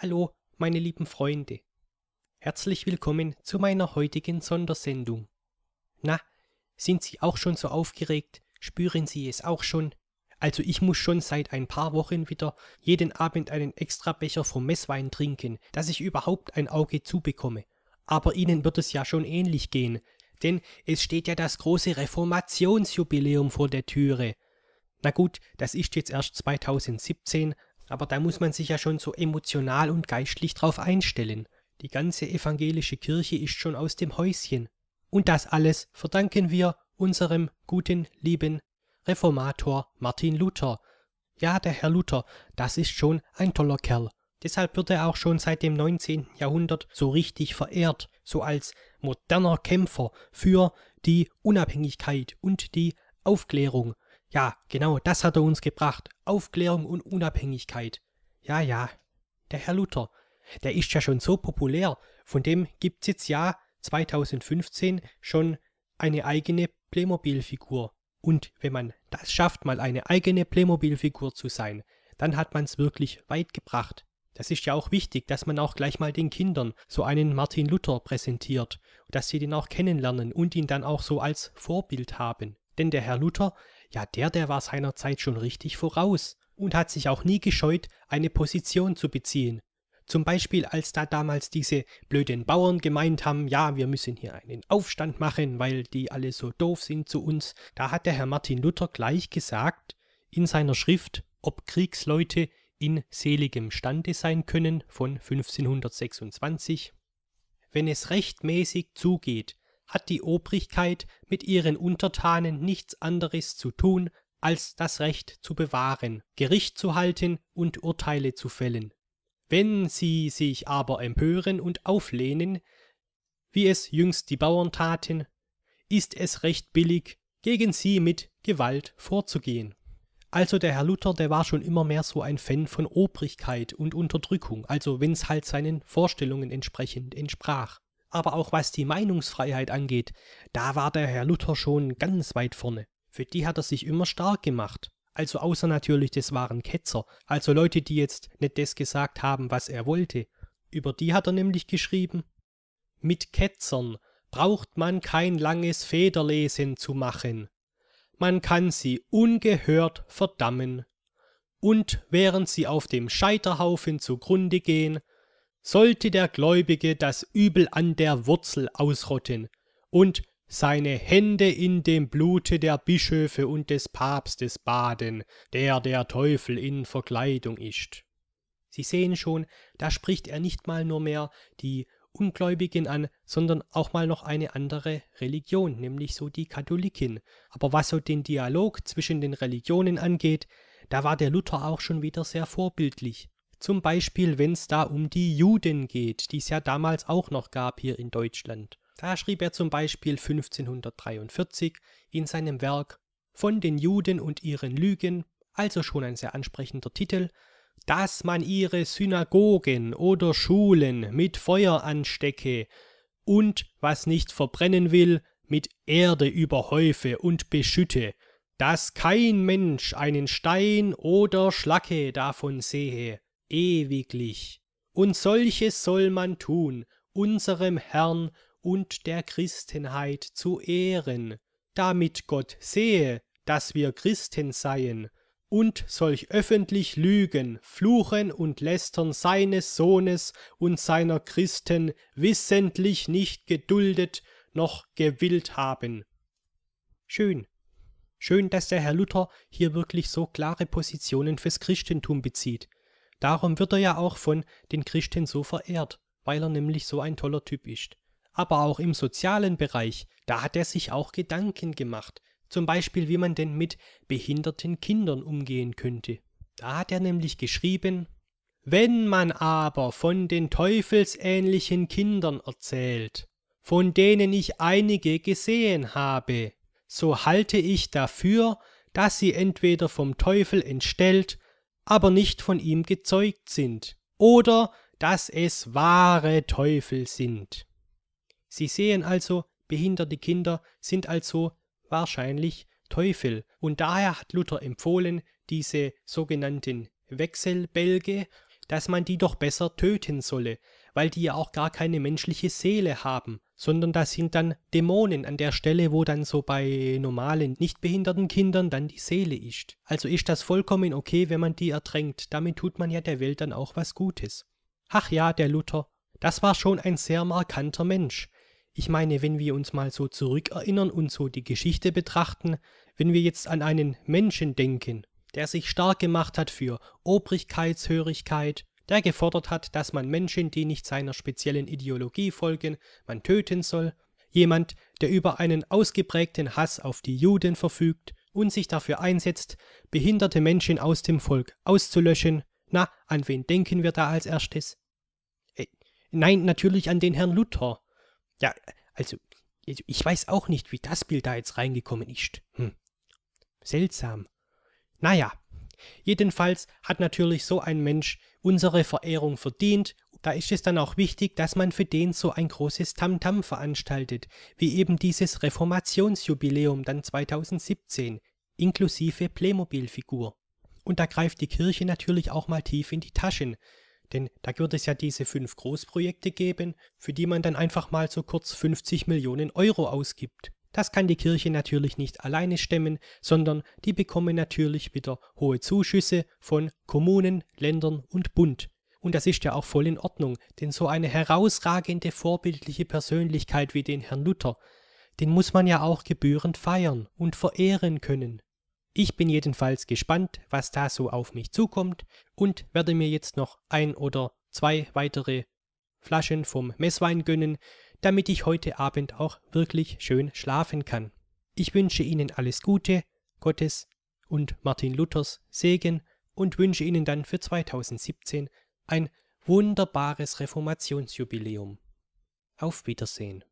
Hallo, meine lieben Freunde. Herzlich willkommen zu meiner heutigen Sondersendung. Na, sind Sie auch schon so aufgeregt? Spüren Sie es auch schon? Also ich muss schon seit ein paar Wochen wieder jeden Abend einen extra Becher vom Messwein trinken, dass ich überhaupt ein Auge zubekomme. Aber Ihnen wird es ja schon ähnlich gehen, denn es steht ja das große Reformationsjubiläum vor der Türe. Na gut, das ist jetzt erst 2017, aber da muss man sich ja schon so emotional und geistlich drauf einstellen. Die ganze evangelische Kirche ist schon aus dem Häuschen. Und das alles verdanken wir unserem guten, lieben Reformator Martin Luther. Ja, der Herr Luther, das ist schon ein toller Kerl. Deshalb wird er auch schon seit dem 19. Jahrhundert so richtig verehrt, so als moderner Kämpfer für die Unabhängigkeit und die Aufklärung ja, genau das hat er uns gebracht. Aufklärung und Unabhängigkeit. Ja, ja, der Herr Luther. Der ist ja schon so populär. Von dem gibt's jetzt ja 2015 schon eine eigene Playmobil-Figur. Und wenn man das schafft, mal eine eigene Playmobil-Figur zu sein, dann hat man's wirklich weit gebracht. Das ist ja auch wichtig, dass man auch gleich mal den Kindern so einen Martin Luther präsentiert, dass sie den auch kennenlernen und ihn dann auch so als Vorbild haben. Denn der Herr Luther, ja der, der war seiner Zeit schon richtig voraus und hat sich auch nie gescheut, eine Position zu beziehen. Zum Beispiel, als da damals diese blöden Bauern gemeint haben, ja, wir müssen hier einen Aufstand machen, weil die alle so doof sind zu uns, da hat der Herr Martin Luther gleich gesagt, in seiner Schrift, ob Kriegsleute in seligem Stande sein können von 1526, wenn es rechtmäßig zugeht, hat die Obrigkeit mit ihren Untertanen nichts anderes zu tun, als das Recht zu bewahren, Gericht zu halten und Urteile zu fällen. Wenn sie sich aber empören und auflehnen, wie es jüngst die Bauern taten, ist es recht billig, gegen sie mit Gewalt vorzugehen. Also der Herr Luther, der war schon immer mehr so ein Fan von Obrigkeit und Unterdrückung, also wenn's halt seinen Vorstellungen entsprechend entsprach aber auch was die Meinungsfreiheit angeht, da war der Herr Luther schon ganz weit vorne. Für die hat er sich immer stark gemacht. Also außer natürlich, das waren Ketzer, also Leute, die jetzt nicht das gesagt haben, was er wollte. Über die hat er nämlich geschrieben, mit Ketzern braucht man kein langes Federlesen zu machen. Man kann sie ungehört verdammen. Und während sie auf dem Scheiterhaufen zugrunde gehen, sollte der Gläubige das Übel an der Wurzel ausrotten und seine Hände in dem Blute der Bischöfe und des Papstes baden, der der Teufel in Verkleidung ist. Sie sehen schon, da spricht er nicht mal nur mehr die Ungläubigen an, sondern auch mal noch eine andere Religion, nämlich so die Katholikin. Aber was so den Dialog zwischen den Religionen angeht, da war der Luther auch schon wieder sehr vorbildlich. Zum Beispiel, wenn es da um die Juden geht, die es ja damals auch noch gab hier in Deutschland. Da schrieb er zum Beispiel 1543 in seinem Werk Von den Juden und ihren Lügen, also schon ein sehr ansprechender Titel, dass man ihre Synagogen oder Schulen mit Feuer anstecke und was nicht verbrennen will, mit Erde überhäufe und beschütte, dass kein Mensch einen Stein oder Schlacke davon sehe, ewiglich. Und solches soll man tun, unserem Herrn und der Christenheit zu ehren, damit Gott sehe, dass wir Christen seien, und solch öffentlich Lügen, Fluchen und Lästern seines Sohnes und seiner Christen wissentlich nicht geduldet noch gewillt haben. Schön. Schön, dass der Herr Luther hier wirklich so klare Positionen fürs Christentum bezieht. Darum wird er ja auch von den Christen so verehrt, weil er nämlich so ein toller Typ ist. Aber auch im sozialen Bereich, da hat er sich auch Gedanken gemacht, zum Beispiel wie man denn mit behinderten Kindern umgehen könnte. Da hat er nämlich geschrieben Wenn man aber von den teufelsähnlichen Kindern erzählt, von denen ich einige gesehen habe, so halte ich dafür, dass sie entweder vom Teufel entstellt aber nicht von ihm gezeugt sind, oder dass es wahre Teufel sind. Sie sehen also, behinderte Kinder sind also wahrscheinlich Teufel, und daher hat Luther empfohlen, diese sogenannten Wechselbälge, dass man die doch besser töten solle, weil die ja auch gar keine menschliche Seele haben, sondern das sind dann Dämonen an der Stelle, wo dann so bei normalen, nicht behinderten Kindern dann die Seele ist. Also ist das vollkommen okay, wenn man die ertränkt, damit tut man ja der Welt dann auch was Gutes. Ach ja, der Luther, das war schon ein sehr markanter Mensch. Ich meine, wenn wir uns mal so zurückerinnern und so die Geschichte betrachten, wenn wir jetzt an einen Menschen denken, der sich stark gemacht hat für Obrigkeitshörigkeit, der gefordert hat, dass man Menschen, die nicht seiner speziellen Ideologie folgen, man töten soll, jemand, der über einen ausgeprägten Hass auf die Juden verfügt und sich dafür einsetzt, behinderte Menschen aus dem Volk auszulöschen, na, an wen denken wir da als erstes? Äh, nein, natürlich an den Herrn Luther. Ja, also, ich weiß auch nicht, wie das Bild da jetzt reingekommen ist. Hm. Seltsam. Naja, Jedenfalls hat natürlich so ein Mensch unsere Verehrung verdient. Da ist es dann auch wichtig, dass man für den so ein großes Tamtam -Tam veranstaltet, wie eben dieses Reformationsjubiläum dann 2017, inklusive Playmobil-Figur. Und da greift die Kirche natürlich auch mal tief in die Taschen, denn da wird es ja diese fünf Großprojekte geben, für die man dann einfach mal so kurz 50 Millionen Euro ausgibt. Das kann die Kirche natürlich nicht alleine stemmen, sondern die bekommen natürlich wieder hohe Zuschüsse von Kommunen, Ländern und Bund. Und das ist ja auch voll in Ordnung, denn so eine herausragende vorbildliche Persönlichkeit wie den Herrn Luther, den muss man ja auch gebührend feiern und verehren können. Ich bin jedenfalls gespannt, was da so auf mich zukommt und werde mir jetzt noch ein oder zwei weitere Flaschen vom Messwein gönnen, damit ich heute Abend auch wirklich schön schlafen kann. Ich wünsche Ihnen alles Gute, Gottes und Martin Luthers Segen und wünsche Ihnen dann für 2017 ein wunderbares Reformationsjubiläum. Auf Wiedersehen.